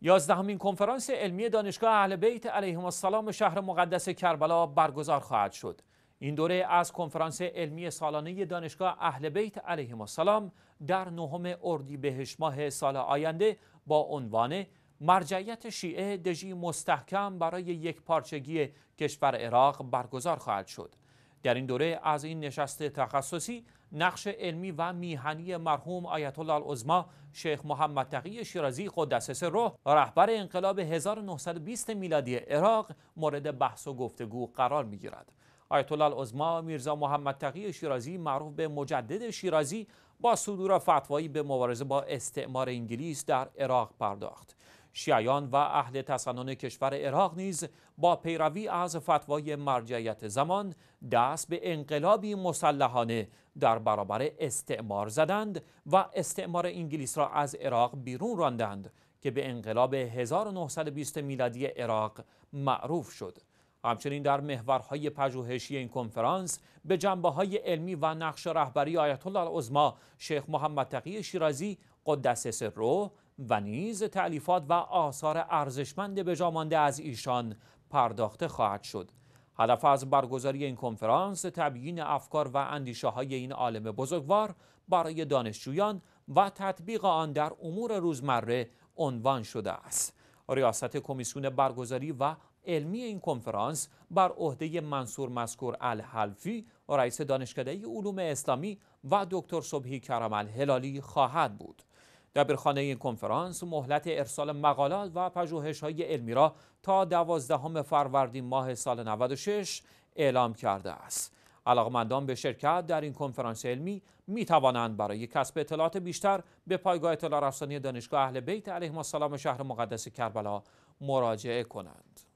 یازدهمین کنفرانس علمی دانشگاه اهل بیت علیهم السلام شهر مقدس کربلا برگزار خواهد شد. این دوره از کنفرانس علمی سالانه دانشگاه اهل بیت علیهم السلام در نهم اردیبهشت ماه سال آینده با عنوان مرجعیت شیعه دژی مستحکم برای یک پارچگی کشور عراق برگزار خواهد شد. در این دوره از این نشست تخصصی نقش علمی و میهنی مرحوم آیت الله العظما شیخ محمد تقی شیرازی قدس سره رهبر انقلاب 1920 میلادی عراق مورد بحث و گفتگو قرار میگیرد. گیرد. آیت الله العظما میرزا محمد تقی شیرازی معروف به مجدد شیرازی با صدور فتوایی به مبارزه با استعمار انگلیس در عراق پرداخت. شیعیان و اهل تسنن کشور عراق نیز با پیروی از فتوای مرجعیت زمان دست به انقلابی مسلحانه در برابر استعمار زدند و استعمار انگلیس را از عراق بیرون راندند که به انقلاب 1920 میلادی عراق معروف شد همچنین در محورهای پژوهشی این کنفرانس به جنبه های علمی و نقش رهبری آیت الله العظما شیخ محمد تقی شیرازی قدس سره و نیز تعلیفات و آثار ارزشمند به مانده از ایشان پرداخته خواهد شد هدف از برگزاری این کنفرانس تبیین افکار و اندیشه های این عالم بزرگوار برای دانشجویان و تطبیق آن در امور روزمره عنوان شده است ریاست کمیسیون برگزاری و علمی این کنفرانس بر عهده منصور مسکور الحلفی رئیس دانشکده علوم اسلامی و دکتر صبحی کرم الهلالی خواهد بود دبیرخانه این کنفرانس مهلت ارسال مقالات و های علمی را تا دوازدهم فروردین ماه سال 96 اعلام کرده است. علاقمندان به شرکت در این کنفرانس علمی می توانند برای کسب اطلاعات بیشتر به پایگاه اطلاع رسانی دانشگاه اهل بیت علیهم السلام شهر مقدس کربلا مراجعه کنند.